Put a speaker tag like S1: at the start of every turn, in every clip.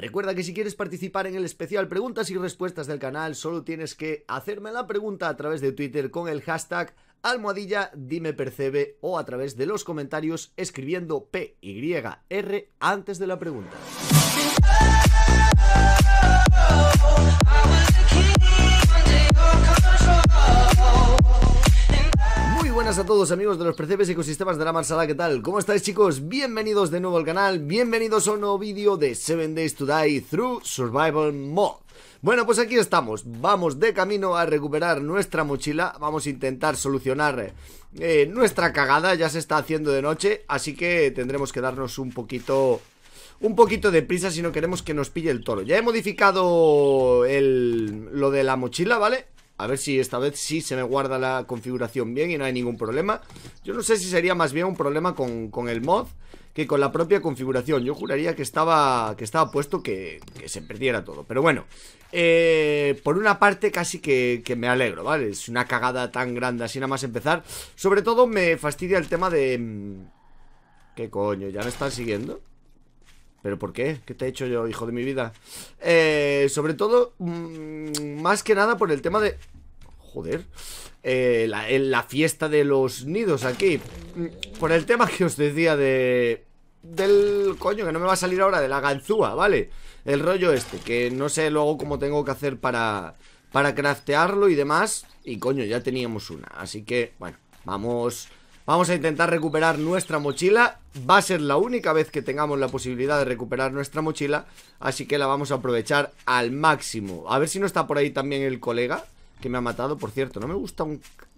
S1: Recuerda que si quieres participar en el especial preguntas y respuestas del canal, solo tienes que hacerme la pregunta a través de Twitter con el hashtag almohadilla dime percebe o a través de los comentarios escribiendo PYR antes de la pregunta. a todos amigos de los Precepes Ecosistemas de la Marsala, ¿qué tal? ¿Cómo estáis chicos? Bienvenidos de nuevo al canal, bienvenidos a un nuevo vídeo de 7 Days to Die Through Survival Mod bueno, pues aquí estamos, vamos de camino a recuperar nuestra mochila, vamos a intentar solucionar eh, nuestra cagada, ya se está haciendo de noche, así que tendremos que darnos un poquito, un poquito de prisa si no queremos que nos pille el toro. Ya he modificado el, lo de la mochila, ¿vale? A ver si esta vez sí se me guarda la configuración bien y no hay ningún problema. Yo no sé si sería más bien un problema con, el mod que con la propia configuración. Yo juraría que estaba, que estaba puesto que, se perdiera todo. Pero bueno, eh, por una parte casi que, que, me alegro, ¿vale? Es una cagada tan grande así nada más empezar. Sobre todo me fastidia el tema de... Mm, ¿Qué coño? ¿Ya me están siguiendo? ¿Pero por qué? ¿Qué te he hecho yo, hijo de mi vida? Eh, sobre todo, mm, más que nada por el tema de... Joder. Eh, la, la fiesta de los nidos aquí. Mm, por el tema que os decía de... Del coño, que no me va a salir ahora, de la ganzúa, ¿vale? El rollo este, que no sé luego cómo tengo que hacer para... Para craftearlo y demás. Y coño, ya teníamos una. Así que, bueno, vamos Vamos a intentar recuperar nuestra mochila. Va a ser la única vez que tengamos la posibilidad de recuperar nuestra mochila. Así que la vamos a aprovechar al máximo. A ver si no está por ahí también el colega que me ha matado. Por cierto, no me gusta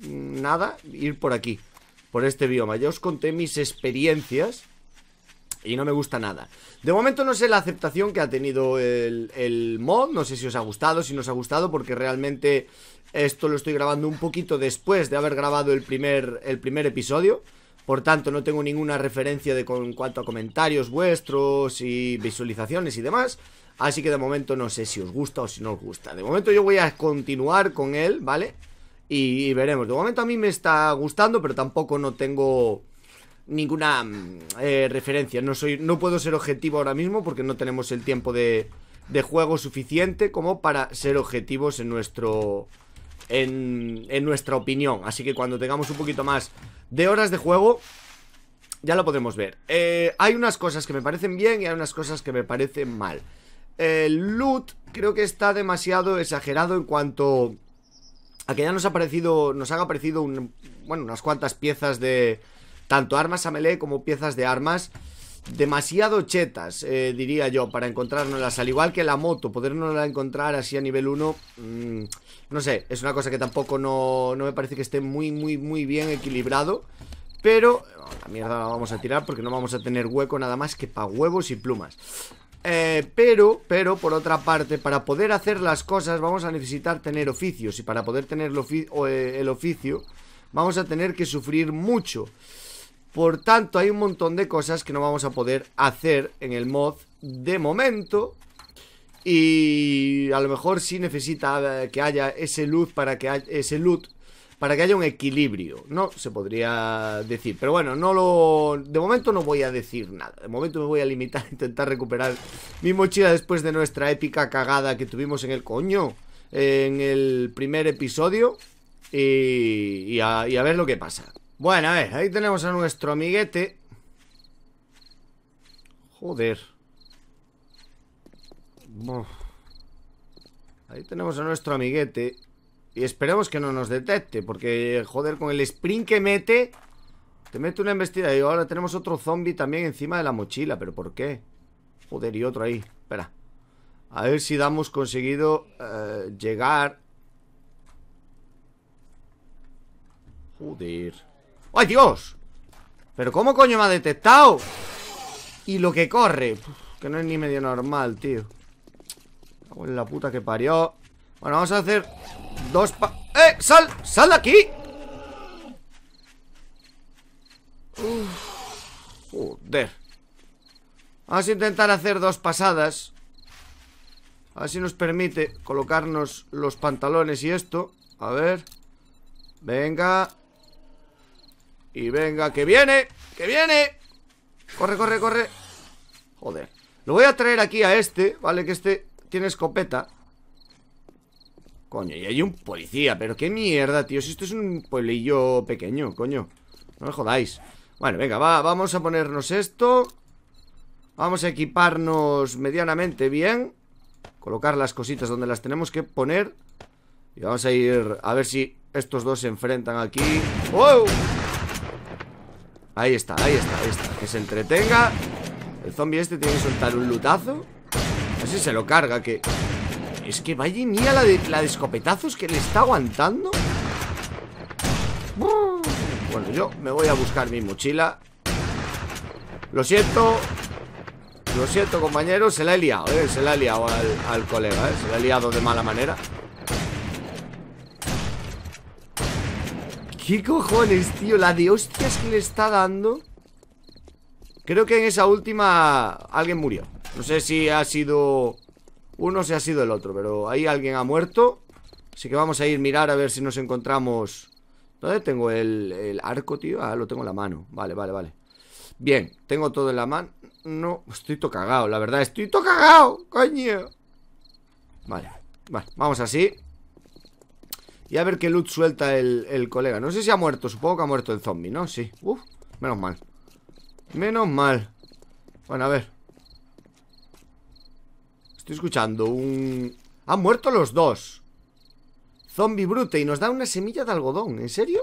S1: nada ir por aquí. Por este bioma. Ya os conté mis experiencias. Y no me gusta nada. De momento no sé la aceptación que ha tenido el, el mod. No sé si os ha gustado, si no os ha gustado. Porque realmente esto lo estoy grabando un poquito después de haber grabado el primer, el primer episodio. Por tanto, no tengo ninguna referencia de con cuanto a comentarios vuestros y visualizaciones y demás. Así que de momento no sé si os gusta o si no os gusta. De momento yo voy a continuar con él, ¿vale? Y, veremos. De momento a mí me está gustando, pero tampoco no tengo ninguna mm, eh, referencia. No, soy, no puedo ser objetivo ahora mismo porque no tenemos el tiempo de, de juego suficiente como para ser objetivos en nuestro en, nuestra opinión. Así que cuando tengamos un poquito más de horas de juego, ya lo podremos ver. Eh, hay unas cosas que me parecen bien y hay unas cosas que me parecen mal. El loot creo que está demasiado exagerado en cuanto a que ya nos ha parecido, nos han aparecido bueno, unas cuantas piezas de tanto armas a melee como piezas de armas demasiado chetas, eh, diría yo, para encontrárnoslas. Al igual que la moto, Podernosla encontrar así a nivel 1, mm, no sé, es una cosa que tampoco no, me parece que esté muy, muy, muy bien equilibrado. Pero oh, la mierda la vamos a tirar porque no vamos a tener hueco nada más que para huevos y plumas. Eh, pero, pero, por otra parte, para poder hacer las cosas vamos a necesitar tener oficios y para poder tener el eh, oficio vamos a tener que sufrir mucho. Por tanto, hay un montón de cosas que no vamos a poder hacer en el mod de momento. Y a lo mejor sí necesita eh, que haya ese loot para que haya ese loot para que haya un equilibrio, ¿no? Se podría decir. Pero bueno, no lo. De momento no voy a decir nada. De momento me voy a limitar a intentar recuperar mi mochila después de nuestra épica cagada que tuvimos en el coño. En el primer episodio. Y, y a ver lo que pasa. Bueno, a ver, ahí tenemos a nuestro amiguete Joder Ahí tenemos a nuestro amiguete Y esperemos que no nos detecte Porque, joder, con el sprint que mete Te mete una embestida Y ahora tenemos otro zombie también encima de la mochila ¿Pero por qué? Joder, y otro ahí, espera A ver si damos conseguido eh, llegar Joder ¡Ay, Dios! ¿Pero cómo coño me ha detectado? Y lo que corre Que no es ni medio normal, tío la puta que parió Bueno, vamos a hacer dos pa ¡Eh! ¡Sal! ¡Sal de aquí! Uf, joder Vamos a intentar hacer dos pasadas A ver si nos permite colocarnos los pantalones y esto A ver Venga y venga, que viene, que viene Corre, corre, corre Joder Lo voy a traer aquí a este, ¿vale? Que este tiene escopeta Coño, y hay un policía Pero qué mierda, tío Si esto es un pueblillo pequeño, coño No me jodáis Bueno, venga, va, vamos a ponernos esto Vamos a equiparnos medianamente bien Colocar las cositas donde las tenemos que poner Y vamos a ir a ver si estos dos se enfrentan aquí ¡Wow! Ahí está, ahí está, ahí está Que se entretenga El zombie este tiene que soltar un lutazo A ver si se lo carga, que... Es que vaya y mía la de, la escopetazos que le está aguantando Bueno, yo me voy a buscar mi mochila Lo siento Lo siento, compañero, Se la he liado, eh Se la he liado al, al colega, eh Se la he liado de mala manera ¿Qué cojones, tío? La de hostias que le está dando Creo que en esa última alguien murió No sé si ha sido uno, o si ha sido el otro Pero ahí alguien ha muerto Así que vamos a ir a mirar a ver si nos encontramos ¿Dónde tengo el, arco, tío? Ah, lo tengo en la mano Vale, vale, vale Bien, tengo todo en la mano No, estoy tocagado, la verdad Estoy cagado. coño Vale, vale, vamos así y a ver qué loot suelta el, colega No sé si ha muerto, supongo que ha muerto el zombie, ¿no? Sí, uff, menos mal Menos mal Bueno, a ver Estoy escuchando un... Han muerto los dos Zombie brute Y nos da una semilla de algodón, ¿en serio?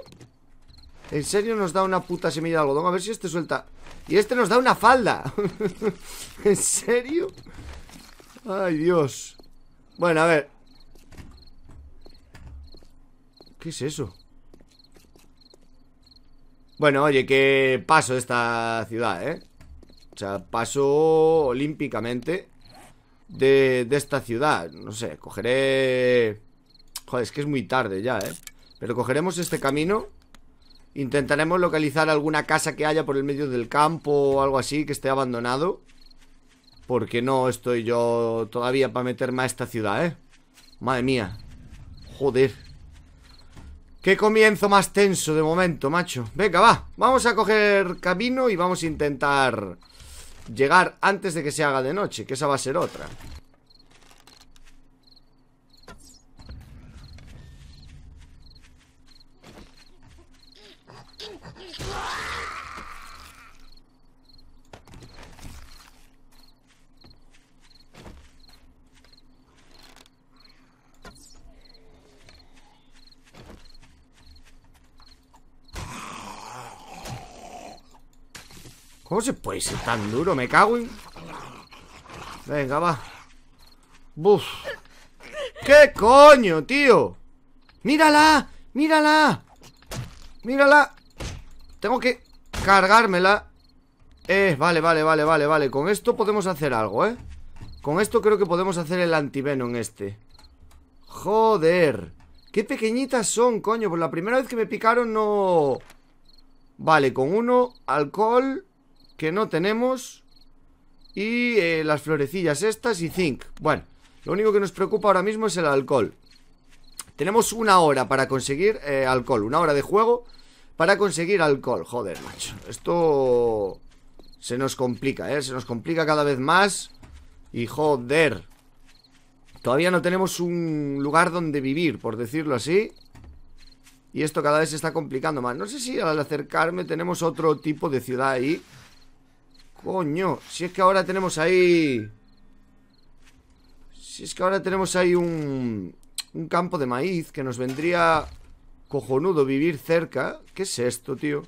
S1: ¿En serio nos da una puta semilla de algodón? A ver si este suelta... Y este nos da una falda ¿En serio? Ay, Dios Bueno, a ver ¿Qué es eso? Bueno, oye, que paso de esta ciudad, ¿eh? O sea, paso olímpicamente de, de esta ciudad. No sé, cogeré... Joder, es que es muy tarde ya, ¿eh? Pero cogeremos este camino Intentaremos localizar alguna casa que haya por el medio del campo o algo así que esté abandonado. Porque no estoy yo todavía para meterme a esta ciudad, ¿eh? Madre mía. Joder. Qué comienzo más tenso de momento, macho Venga, va, vamos a coger camino Y vamos a intentar Llegar antes de que se haga de noche Que esa va a ser otra ¿Cómo se pues, puede ser tan duro? Me cago Venga, va Buf ¿Qué coño, tío? ¡Mírala! ¡Mírala! ¡Mírala! Tengo que cargármela Eh, vale, vale, vale, vale, vale Con esto podemos hacer algo, ¿eh? Con esto creo que podemos hacer el antiveno en este Joder Qué pequeñitas son, coño Por la primera vez que me picaron no... Vale, con uno, alcohol que no tenemos. Y eh, las florecillas estas y zinc. Bueno, lo único que nos preocupa ahora mismo es el alcohol. Tenemos una hora para conseguir eh, alcohol. Una hora de juego para conseguir alcohol. Joder, macho. Esto se nos complica, ¿eh? Se nos complica cada vez más. Y joder. Todavía no tenemos un lugar donde vivir, por decirlo así. Y esto cada vez se está complicando más. No sé si al acercarme tenemos otro tipo de ciudad ahí. Coño, si es que ahora tenemos ahí... Si es que ahora tenemos ahí un... Un campo de maíz que nos vendría... Cojonudo vivir cerca. ¿Qué es esto, tío?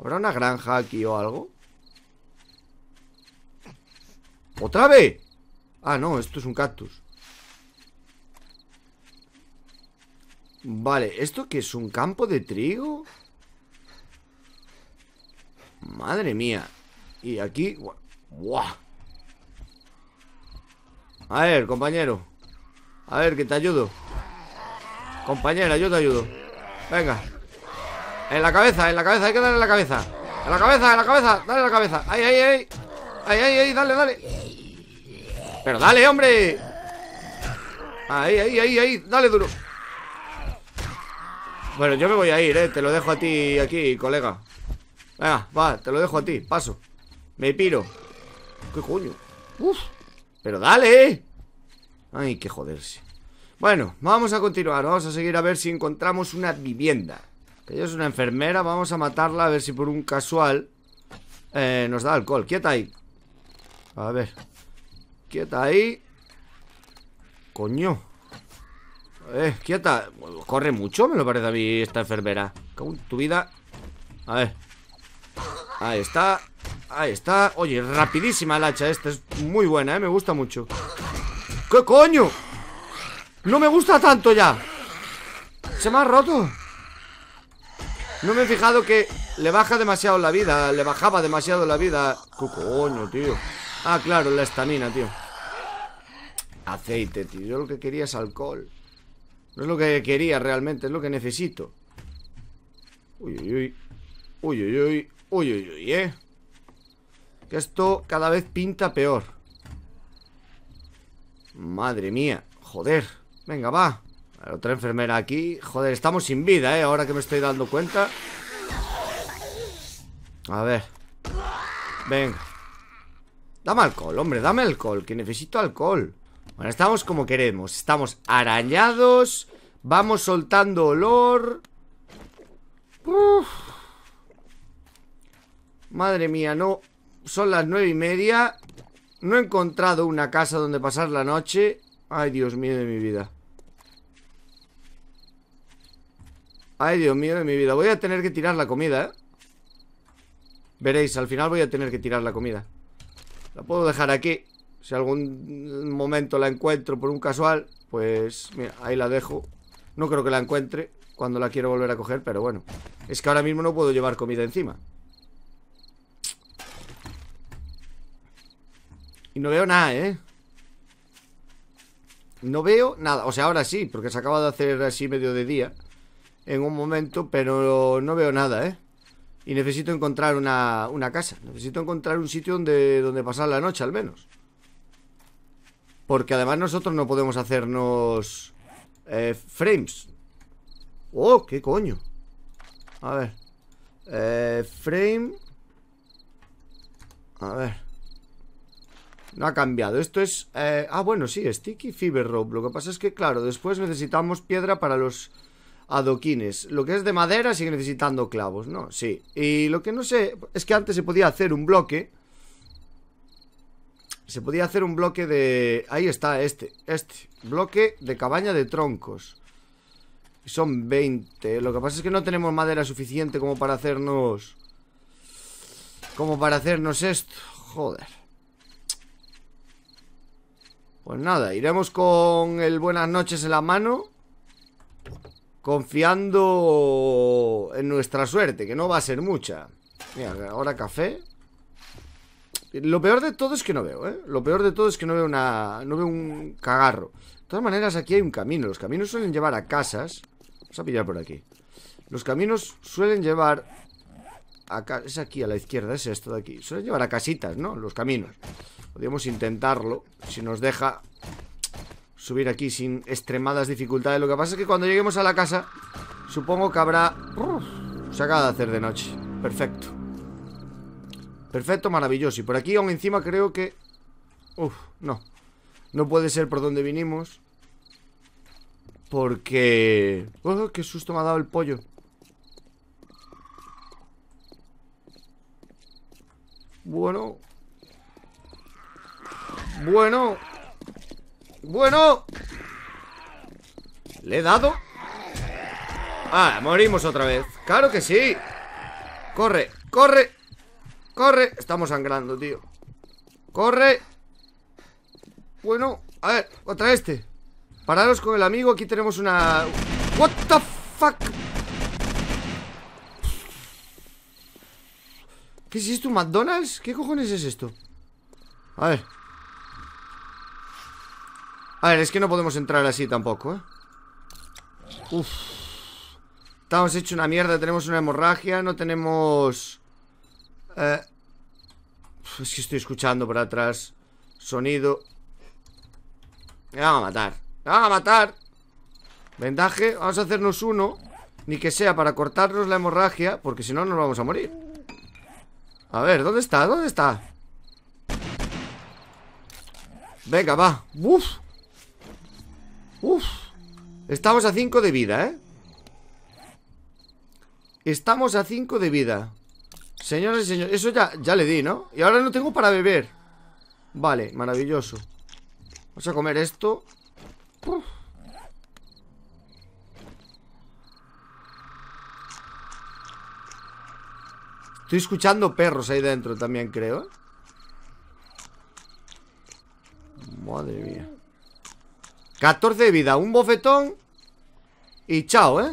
S1: ¿Habrá una granja aquí o algo? ¿Otra vez? Ah, no, esto es un cactus Vale, ¿esto qué es? ¿Un campo de trigo? Madre mía y aquí... ¡Buah! A ver, compañero A ver, que te ayudo Compañera, yo te ayudo Venga En la cabeza, en la cabeza, hay que darle en la cabeza En la cabeza, en la cabeza, dale la cabeza ay, ay! ¡Ay, ay, ay! dale, dale Pero dale, hombre Ahí, ahí, ahí, ahí, dale duro Bueno, yo me voy a ir, eh Te lo dejo a ti, aquí, colega Venga, va, te lo dejo a ti, paso me piro ¿Qué coño? Uf Pero dale ¡Ay, qué joderse Bueno, vamos a continuar Vamos a seguir a ver si encontramos una vivienda Que ella es una enfermera Vamos a matarla a ver si por un casual eh, Nos da alcohol Quieta ahí A ver Quieta ahí Coño Eh, quieta Corre mucho, me lo parece a mí esta enfermera Con tu vida A ver Ahí está Ahí está Oye, rapidísima el hacha esta Es muy buena, ¿eh? Me gusta mucho ¿Qué coño? No me gusta tanto ya Se me ha roto No me he fijado que le baja demasiado la vida Le bajaba demasiado la vida ¿Qué coño, tío? Ah, claro, la estamina, tío Aceite, tío Yo lo que quería es alcohol No es lo que quería realmente Es lo que necesito Uy, uy, uy Uy, uy, uy Uy, uy, uy, eh esto cada vez pinta peor. Madre mía. Joder. Venga, va. La otra enfermera aquí. Joder, estamos sin vida, ¿eh? Ahora que me estoy dando cuenta. A ver. Venga. Dame alcohol, hombre, dame alcohol, que necesito alcohol. Bueno, estamos como queremos. Estamos arañados. Vamos soltando olor. Madre mía, no. Son las nueve y media. No he encontrado una casa donde pasar la noche. Ay, Dios mío de mi vida. Ay, Dios mío de mi vida. Voy a tener que tirar la comida, ¿eh? Veréis, al final voy a tener que tirar la comida. La puedo dejar aquí. Si algún momento la encuentro por un casual, pues mira, ahí la dejo. No creo que la encuentre cuando la quiero volver a coger, pero bueno. Es que ahora mismo no puedo llevar comida encima. Y no veo nada, ¿eh? No veo nada. O sea, ahora sí, porque se acaba de hacer así medio de día. En un momento, pero no veo nada, ¿eh? Y necesito encontrar una, una casa. Necesito encontrar un sitio donde, donde pasar la noche, al menos. Porque además nosotros no podemos hacernos eh, frames. Oh, qué coño. A ver. Eh, frame. A ver. No ha cambiado. Esto es... Eh, ah, bueno, sí, Sticky Fiber Rope. Lo que pasa es que, claro, después necesitamos piedra para los adoquines. Lo que es de madera sigue necesitando clavos, ¿no? Sí. Y lo que no sé es que antes se podía hacer un bloque. Se podía hacer un bloque de... Ahí está, este, este. Bloque de cabaña de troncos. Son 20. Lo que pasa es que no tenemos madera suficiente como para hacernos... Como para hacernos esto. Joder. Pues nada, iremos con el buenas noches en la mano Confiando en nuestra suerte, que no va a ser mucha Mira, ahora café Lo peor de todo es que no veo, ¿eh? Lo peor de todo es que no veo una... no veo un cagarro De todas maneras, aquí hay un camino Los caminos suelen llevar a casas Vamos a pillar por aquí Los caminos suelen llevar... A... es aquí, a la izquierda, es esto de aquí Suelen llevar a casitas, ¿no? Los caminos Podríamos intentarlo, si nos deja subir aquí sin extremadas dificultades. Lo que pasa es que cuando lleguemos a la casa, supongo que habrá... se acaba de hacer de noche. Perfecto. Perfecto, maravilloso. Y por aquí aún encima creo que... Uf, no. No puede ser por donde vinimos. Porque... ¡Oh, qué susto me ha dado el pollo! Bueno, bueno. Bueno. ¿Le he dado? Ah, morimos otra vez. Claro que sí. Corre, corre. Corre. Estamos sangrando, tío. Corre. Bueno, a ver, otra este. Pararos con el amigo. Aquí tenemos una... What the fuck? ¿Qué es esto? ¿McDonald's? ¿Qué cojones es esto? A ver a ver, es que no podemos entrar así tampoco, ¿eh? Uf. Estamos hecho una mierda, tenemos una hemorragia, no tenemos... Eh, es que estoy escuchando por atrás Sonido Me van a matar Me van a matar Vendaje, vamos a hacernos uno Ni que sea para cortarnos la hemorragia Porque si no nos vamos a morir A ver, ¿dónde está? ¿Dónde está? Venga, va Uf Uf, estamos a 5 de vida, ¿eh? Estamos a 5 de vida Señoras y señores, eso ya, ya le di, ¿no? Y ahora no tengo para beber Vale, maravilloso Vamos a comer esto Estoy escuchando perros ahí dentro también, creo ¿eh? Madre mía 14 de vida, un bofetón Y chao, ¿eh?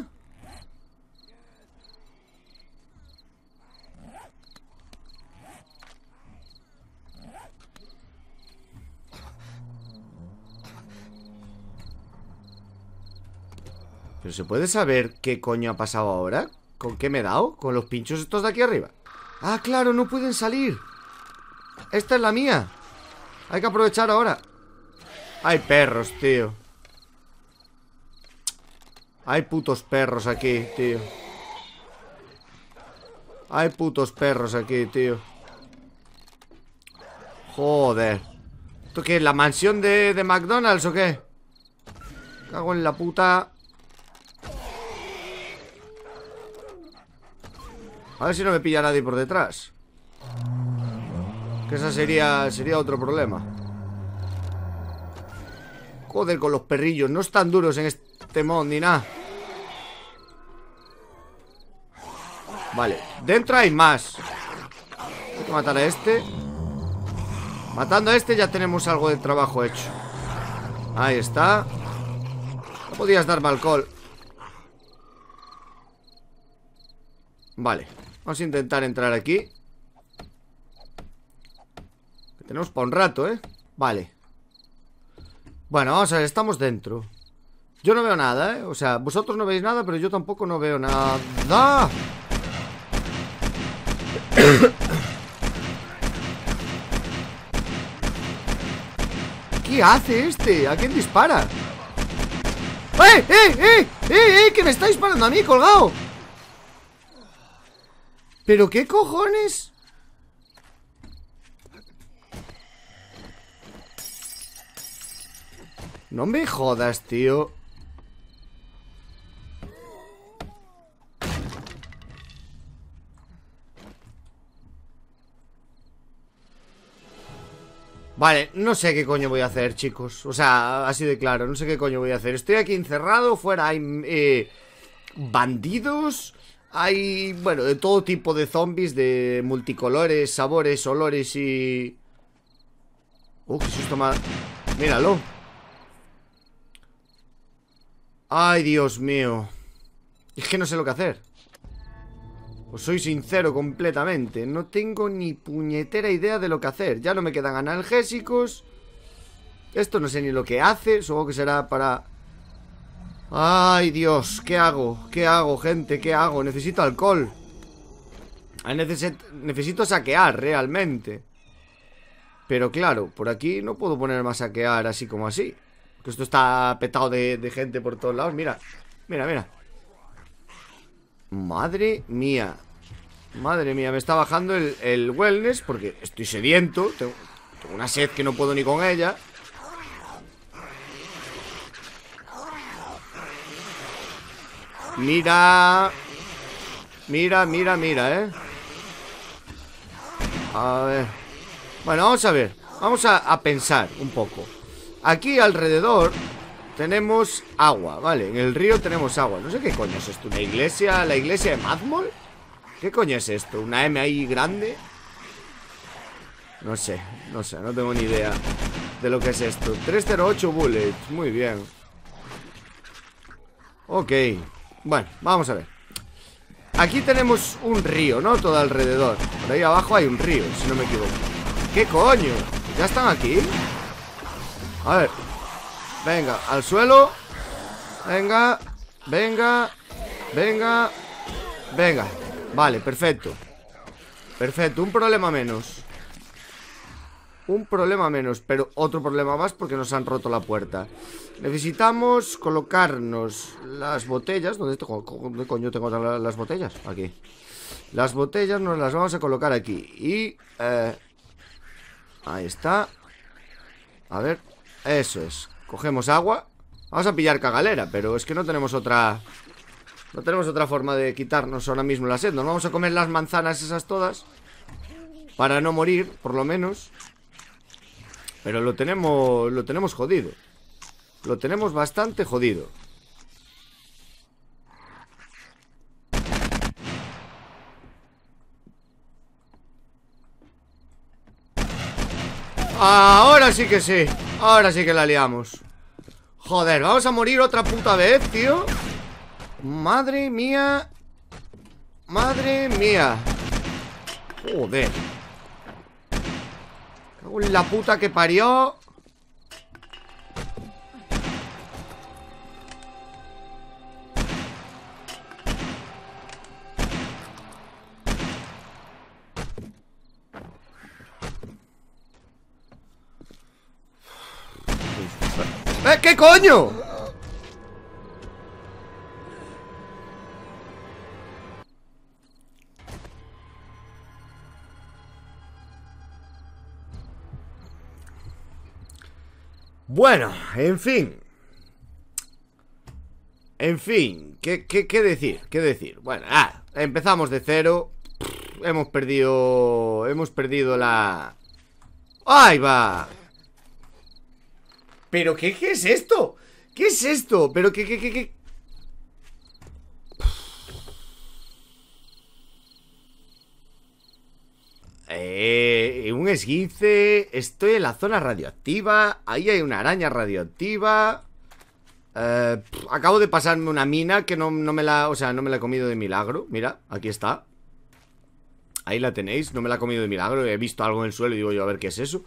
S1: ¿Pero se puede saber qué coño ha pasado ahora? ¿Con qué me he dado? ¿Con los pinchos estos de aquí arriba? ¡Ah, claro! ¡No pueden salir! ¡Esta es la mía! Hay que aprovechar ahora Hay perros, tío! Hay putos perros aquí, tío. Hay putos perros aquí, tío. Joder. ¿Esto qué ¿La mansión de, de McDonald's o qué? Cago en la puta. A ver si no me pilla nadie por detrás. Que esa sería, sería otro problema. Joder, con los perrillos. No están duros en este temón ni nada. Vale, dentro hay más Hay que matar a este Matando a este ya tenemos algo de trabajo hecho Ahí está No podías darme alcohol Vale, vamos a intentar entrar aquí Tenemos para un rato, ¿eh? Vale Bueno, vamos a ver, estamos dentro yo no veo nada, ¿eh? O sea, vosotros no veis nada, pero yo tampoco no veo nada. ¿Qué hace este? ¿A quién dispara? ¡Eh, eh, eh! ¡Eh, eh! ¡Que me está disparando a mí, colgado! ¿Pero qué cojones? No me jodas, tío Vale, no sé qué coño voy a hacer, chicos. O sea, así de claro, no sé qué coño voy a hacer. Estoy aquí encerrado, fuera hay eh, bandidos, hay, bueno, de todo tipo de zombies, de multicolores, sabores, olores y... Uh, qué susto más... Míralo. Ay, Dios mío. Es que no sé lo que hacer. Os soy sincero completamente. No tengo ni puñetera idea de lo que hacer. Ya no me quedan analgésicos. Esto no sé ni lo que hace. Supongo que será para... Ay, Dios. ¿Qué hago? ¿Qué hago, gente? ¿Qué hago? Necesito alcohol. Ah, necesito saquear, realmente. Pero claro, por aquí no puedo ponerme a saquear así como así. esto está petado de gente por todos lados. Mira, mira, mira. Madre mía. Madre mía, me está bajando el, wellness porque estoy sediento. Tengo, una sed que no puedo ni con ella. Mira. Mira, mira, mira, ¿eh? A ver. Bueno, vamos a ver. Vamos a pensar un poco. Aquí alrededor tenemos agua, vale, en el río tenemos agua No sé qué coño es esto, una iglesia, la iglesia de Mazmol ¿Qué coño es esto? ¿Una M ahí grande? No sé, no sé, no tengo ni idea de lo que es esto 308 bullets, muy bien Ok, bueno, vamos a ver Aquí tenemos un río, ¿no? Todo alrededor Por ahí abajo hay un río, si no me equivoco ¿Qué coño? ¿Ya están aquí? A ver, Venga, al suelo Venga, venga Venga Venga, vale, perfecto Perfecto, un problema menos Un problema menos Pero otro problema más porque nos han roto la puerta Necesitamos colocarnos Las botellas ¿Dónde, tengo, coño tengo las botellas? Aquí Las botellas nos las vamos a colocar aquí Y... Eh, ahí está A ver, eso es Cogemos agua Vamos a pillar cagalera, pero es que no tenemos otra No tenemos otra forma de quitarnos ahora mismo la sed Nos vamos a comer las manzanas esas todas Para no morir, por lo menos Pero lo tenemos, lo tenemos jodido Lo tenemos bastante jodido Ahora sí que sí Ahora sí que la liamos Joder, vamos a morir otra puta vez, tío Madre mía Madre mía Joder Cago la puta que parió ¿Eh? ¿Qué coño? Bueno, en fin. En fin, ¿qué, decir? ¿Qué decir? Bueno, ah, empezamos de cero. hemos perdido... Hemos perdido la... ¡Ahí va! ¿Pero qué, es esto? ¿Qué es esto? ¿Pero qué, qué, qué, qué? Eh, un esguince. Estoy en la zona radioactiva. Ahí hay una araña radioactiva. Eh, acabo de pasarme una mina que no, no, me la. O sea, no me la he comido de milagro. Mira, aquí está. Ahí la tenéis. No me la he comido de milagro. He visto algo en el suelo y digo yo, a ver qué es eso.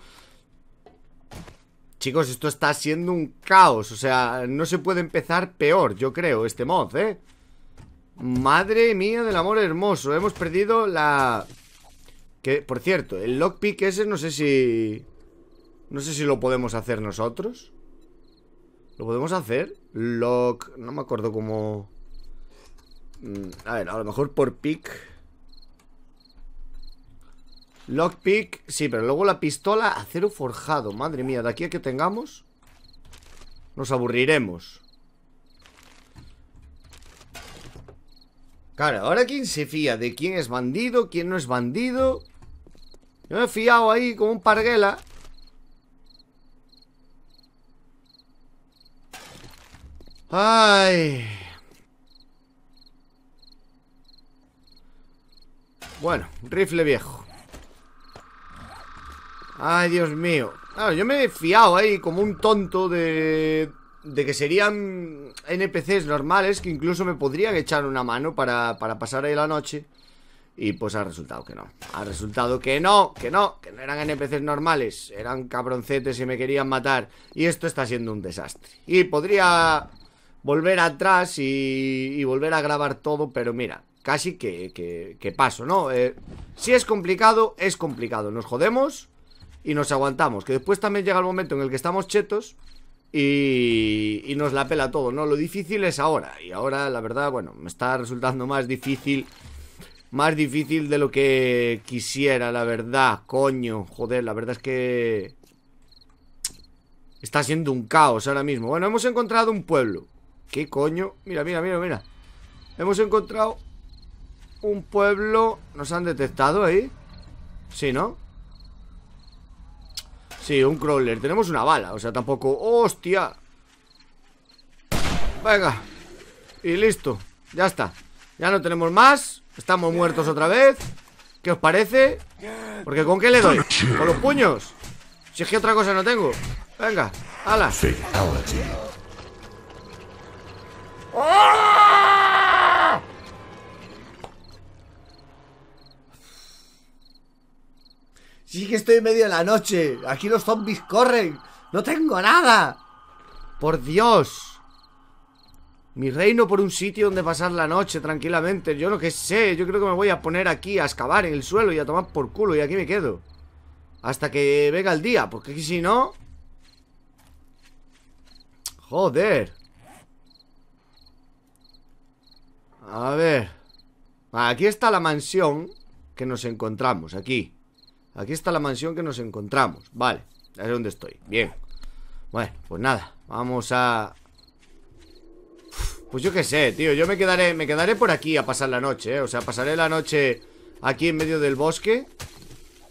S1: Chicos, esto está siendo un caos. O sea, no se puede empezar peor, yo creo, este mod, ¿eh? Madre mía del amor hermoso. Hemos perdido la... Que, por cierto, el lockpick ese no sé si... No sé si lo podemos hacer nosotros. ¿Lo podemos hacer? Lock... No me acuerdo cómo... Mm, a ver, a lo mejor por pick... Lockpick, sí, pero luego la pistola acero forjado. Madre mía, de aquí a que tengamos nos aburriremos. Claro, ahora quién se fía de quién es bandido, quién no es bandido. Yo me he fiado ahí como un parguela. Ay. Bueno, rifle viejo. Ay, Dios mío. yo me he fiado ahí como un tonto de... que serían NPCs normales que incluso me podrían echar una mano para, pasar ahí la noche. Y pues ha resultado que no. Ha resultado que no, que no, que no eran NPCs normales. Eran cabroncetes y me querían matar. Y esto está siendo un desastre. Y podría volver atrás y, volver a grabar todo, pero mira, casi que, paso, ¿no? Eh, si es complicado, es complicado. Nos jodemos y nos aguantamos. Que después también llega el momento en el que estamos chetos y, nos la pela todo, ¿no? Lo difícil es ahora. Y ahora, la verdad, bueno, me está resultando más difícil. Más difícil de lo que quisiera, la verdad. Coño, joder, la verdad es que... Está siendo un caos ahora mismo. Bueno, hemos encontrado un pueblo. ¿Qué coño? Mira, mira, mira, mira. Hemos encontrado un pueblo. ¿Nos han detectado ahí? Sí, ¿no? Sí, un crawler. Tenemos una bala, o sea, tampoco... ¡Hostia! Venga. Y listo. Ya está. Ya no tenemos más. Estamos muertos otra vez. ¿Qué os parece? Porque ¿con qué le doy? ¿Con los puños? Si es que otra cosa no tengo. Venga, ala. ¡Oh! Sí que estoy en medio de la noche. Aquí los zombies corren. No tengo nada. Por Dios. Mi reino por un sitio donde pasar la noche tranquilamente. Yo no que sé. Yo creo que me voy a poner aquí a excavar en el suelo y a tomar por culo. Y aquí me quedo. Hasta que venga el día. Porque si no... Joder. A ver. Aquí está la mansión que nos encontramos. Aquí. Aquí está la mansión que nos encontramos. Vale, ya sé dónde estoy. Bien. Bueno, pues nada, vamos a... Pues yo qué sé, tío, yo me quedaré, me quedaré por aquí a pasar la noche, ¿eh? O sea, pasaré la noche aquí en medio del bosque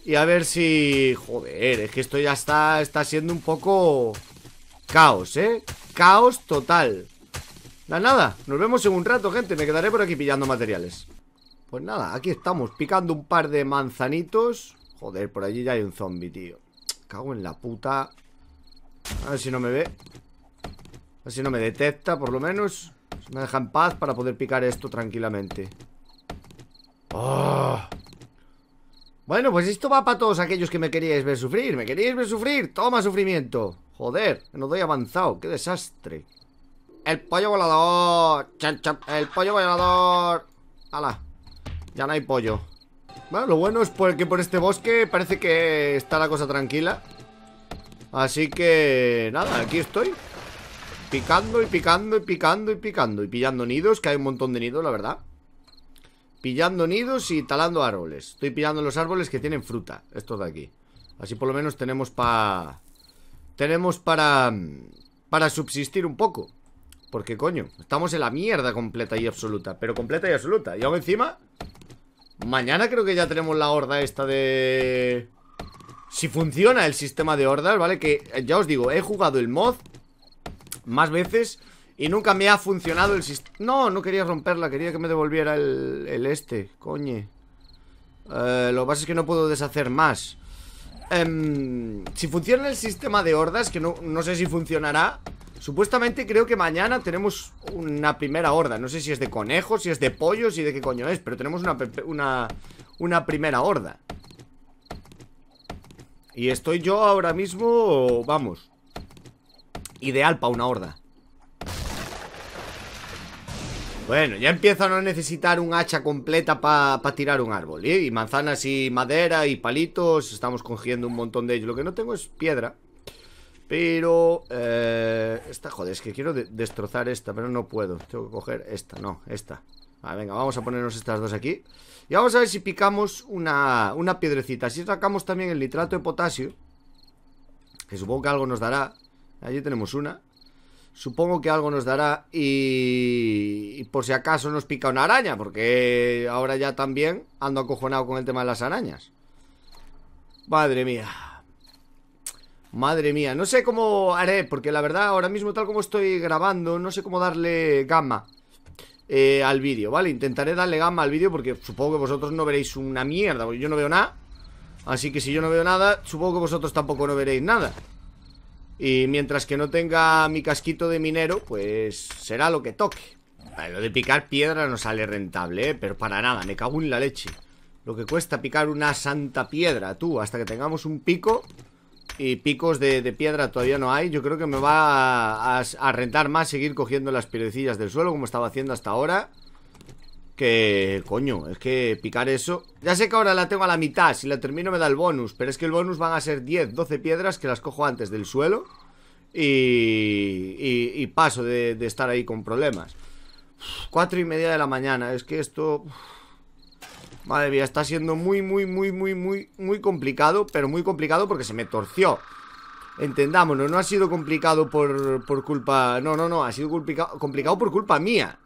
S1: y a ver si... Joder, es que esto ya está, está siendo un poco... Caos, ¿eh? Caos total. La nada, nos vemos en un rato, gente, me quedaré por aquí pillando materiales. Pues nada, aquí estamos, picando un par de manzanitos Joder, por allí ya hay un zombi, tío Cago en la puta A ver si no me ve A ver si no me detecta, por lo menos Me deja en paz para poder picar esto tranquilamente ah. Bueno, pues esto va para todos aquellos que me queríais ver sufrir ¿Me queríais ver sufrir? Toma sufrimiento Joder, no doy avanzado, qué desastre ¡El pollo volador! ¡El pollo volador! ¡Hala! Ya no hay pollo bueno, lo bueno es que por este bosque parece que está la cosa tranquila. Así que nada, aquí estoy. Picando y picando y picando y picando. Y pillando nidos, que hay un montón de nidos, la verdad. Pillando nidos y talando árboles. Estoy pillando los árboles que tienen fruta. Estos de aquí. Así por lo menos tenemos para... Tenemos para... Para subsistir un poco. Porque coño, estamos en la mierda completa y absoluta. Pero completa y absoluta. Y aún encima, Mañana creo que ya tenemos la horda esta de... Si funciona el sistema de hordas, ¿vale? Que eh, ya os digo, he jugado el mod más veces y nunca me ha funcionado el sistema... No, no quería romperla, quería que me devolviera el, este, coñe. Eh, lo que pasa es que no puedo deshacer más. Em, si funciona el sistema de hordas, que no, sé si funcionará, Supuestamente creo que mañana tenemos una primera horda. No sé si es de conejos, si es de pollos y de qué coño es, pero tenemos una, una, una, primera horda. Y estoy yo ahora mismo, vamos, ideal para una horda. Bueno, ya empiezo a no necesitar un hacha completa para tirar un árbol. Y manzanas y madera y palitos. Estamos cogiendo un montón de ellos. Lo que no tengo es piedra. Pero... Eh, esta, joder, es que quiero destrozar esta, pero no puedo. Tengo que coger esta, no, esta. venga, vamos a ponernos estas dos aquí. Y vamos a ver si picamos una, una piedrecita. Si sacamos también el nitrato de potasio, que supongo que algo nos dará. Allí tenemos una. Supongo que algo nos dará y, por si acaso nos pica una araña, porque ahora ya también ando acojonado con el tema de las arañas. Madre mía. Madre mía, no sé cómo haré, porque la verdad ahora mismo tal como estoy grabando, no sé cómo darle gama eh, al vídeo, ¿vale? Intentaré darle gama al vídeo porque supongo que vosotros no veréis una mierda, porque yo no veo nada. Así que si yo no veo nada, supongo que vosotros tampoco no veréis nada. Y mientras que no tenga mi casquito de minero, pues será lo que toque. lo de picar piedra no sale rentable, ¿eh? pero para nada, me cago en la leche. Lo que cuesta picar una santa piedra, tú, hasta que tengamos un pico y picos de, piedra todavía no hay, yo creo que me va a, rentar más seguir cogiendo las piedrecillas del suelo como estaba haciendo hasta ahora. Que, coño, es que picar eso Ya sé que ahora la tengo a la mitad Si la termino me da el bonus Pero es que el bonus van a ser 10, 12 piedras Que las cojo antes del suelo Y, y, paso de, estar ahí con problemas Cuatro y media de la mañana Es que esto... Madre mía, está siendo muy, muy, muy, muy, muy, muy complicado Pero muy complicado porque se me torció Entendámonos, no ha sido complicado por, por culpa... No, no, no, ha sido complicado por culpa mía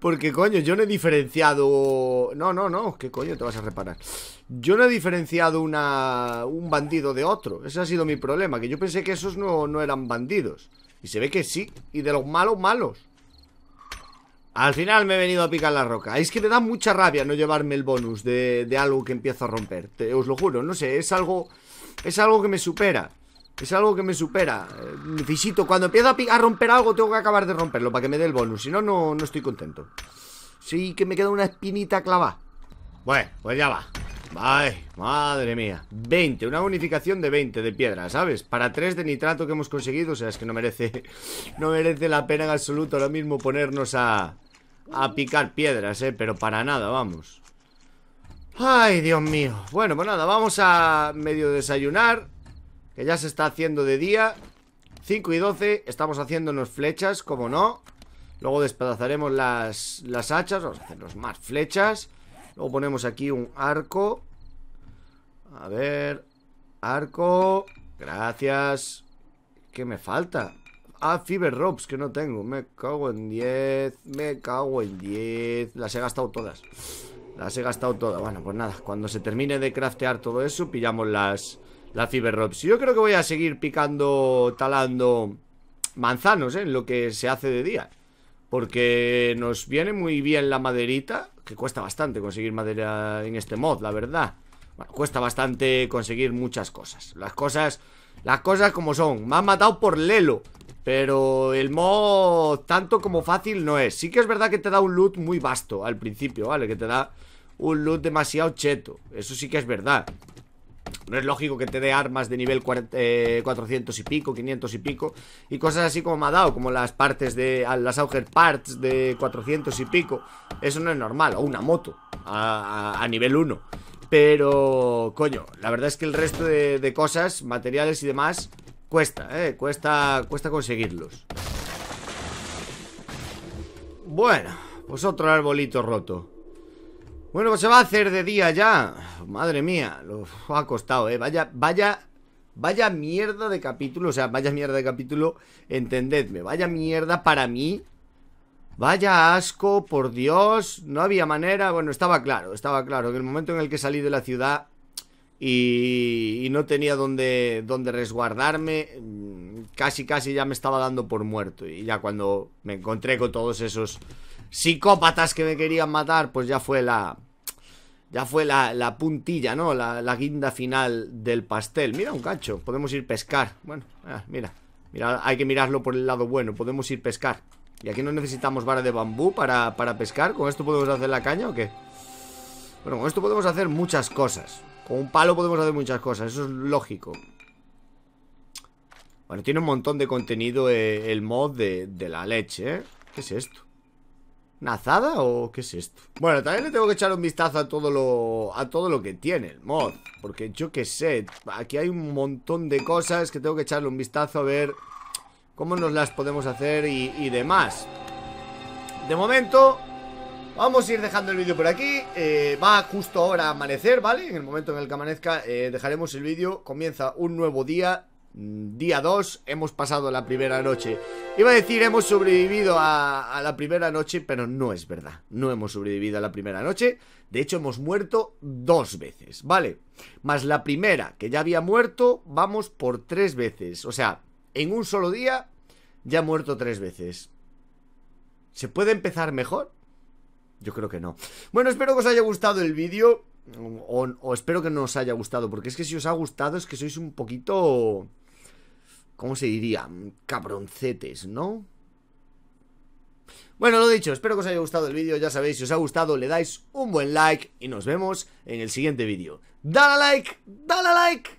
S1: porque, coño, yo no he diferenciado... No, no, no, ¿qué coño te vas a reparar? Yo no he diferenciado una... un bandido de otro. Ese ha sido mi problema, que yo pensé que esos no, eran bandidos. Y se ve que sí, y de los malos, malos. Al final me he venido a picar la roca. Es que te da mucha rabia no llevarme el bonus de, de algo que empiezo a romper. os lo juro, no sé, es algo... Es algo que me supera. Es algo que me supera. Eh, necesito, cuando empiezo a, romper algo, tengo que acabar de romperlo para que me dé el bonus. Si no, no, estoy contento. Sí que me queda una espinita clavada. Bueno, pues ya va. Ay, madre mía. 20, una bonificación de 20 de piedra, ¿sabes? Para 3 de nitrato que hemos conseguido, o sea, es que no merece no merece la pena en absoluto ahora mismo ponernos a a picar piedras, eh, pero para nada, vamos. Ay, Dios mío. Bueno, pues nada, vamos a medio desayunar que ya se está haciendo de día 5 y 12, estamos haciéndonos flechas, como no Luego despedazaremos las, las hachas, vamos a hacernos más flechas Luego ponemos aquí un arco A ver, arco, gracias ¿Qué me falta? Ah, fiber ropes, que no tengo Me cago en 10, me cago en 10 Las he gastado todas Las he gastado todas, bueno, pues nada Cuando se termine de craftear todo eso, pillamos las la Cyberrops. Yo creo que voy a seguir picando, talando manzanos, ¿eh? en lo que se hace de día. Porque nos viene muy bien la maderita, que cuesta bastante conseguir madera en este mod, la verdad. Bueno, cuesta bastante conseguir muchas cosas. Las cosas, las cosas como son. Me han matado por Lelo, pero el mod tanto como fácil no es. Sí que es verdad que te da un loot muy vasto al principio, ¿vale? Que te da un loot demasiado cheto. Eso sí que es verdad. No es lógico que te dé armas de nivel 400 eh, y pico, 500 y pico. Y cosas así como me ha dado, como las partes de. Las Auger Parts de 400 y pico. Eso no es normal. O una moto a, nivel 1. Pero, coño, la verdad es que el resto de, cosas, materiales y demás, cuesta, ¿eh? Cuesta, cuesta conseguirlos. Bueno, pues otro arbolito roto. Bueno, pues se va a hacer de día ya. Madre mía, lo ha costado, ¿eh? Vaya, vaya, vaya mierda de capítulo. O sea, vaya mierda de capítulo, entendedme. Vaya mierda para mí. Vaya asco, por Dios. No había manera. Bueno, estaba claro, estaba claro. Que el momento en el que salí de la ciudad y, y no tenía donde, donde resguardarme, mm, casi, casi ya me estaba dando por muerto. Y ya cuando me encontré con todos esos psicópatas que me querían matar, pues ya fue la... Ya fue la, puntilla, ¿no? La, guinda final del pastel. Mira un cacho, podemos ir pescar. Bueno, ah, mira, mira, hay que mirarlo por el lado bueno, podemos ir pescar. Y aquí no necesitamos vara de bambú para, pescar. ¿Con esto podemos hacer la caña o qué? Bueno, con esto podemos hacer muchas cosas. Con un palo podemos hacer muchas cosas, eso es lógico. Bueno, tiene un montón de contenido eh, el mod de, de la leche, ¿eh? ¿Qué es esto? ¿Nazada o qué es esto? Bueno, también le tengo que echar un vistazo a todo lo, a todo lo que tiene el mod. Porque yo qué sé, aquí hay un montón de cosas que tengo que echarle un vistazo a ver cómo nos las podemos hacer y, demás. De momento, vamos a ir dejando el vídeo por aquí. Eh, va justo ahora a amanecer, ¿vale? En el momento en el que amanezca eh, dejaremos el vídeo. Comienza un nuevo día Mm, día 2 hemos pasado la primera noche. Iba a decir hemos sobrevivido a, la primera noche, pero no es verdad. No hemos sobrevivido a la primera noche. De hecho, hemos muerto dos veces, ¿vale? Más la primera, que ya había muerto, vamos por tres veces. O sea, en un solo día ya ha muerto tres veces. ¿Se puede empezar mejor? Yo creo que no. Bueno, espero que os haya gustado el vídeo. O, o espero que no os haya gustado, porque es que si os ha gustado es que sois un poquito... ¿Cómo se diría? Cabroncetes, ¿no? Bueno, lo dicho, espero que os haya gustado el vídeo, ya sabéis, si os ha gustado le dais un buen like y nos vemos en el siguiente vídeo. ¡Dale like! ¡Dale like!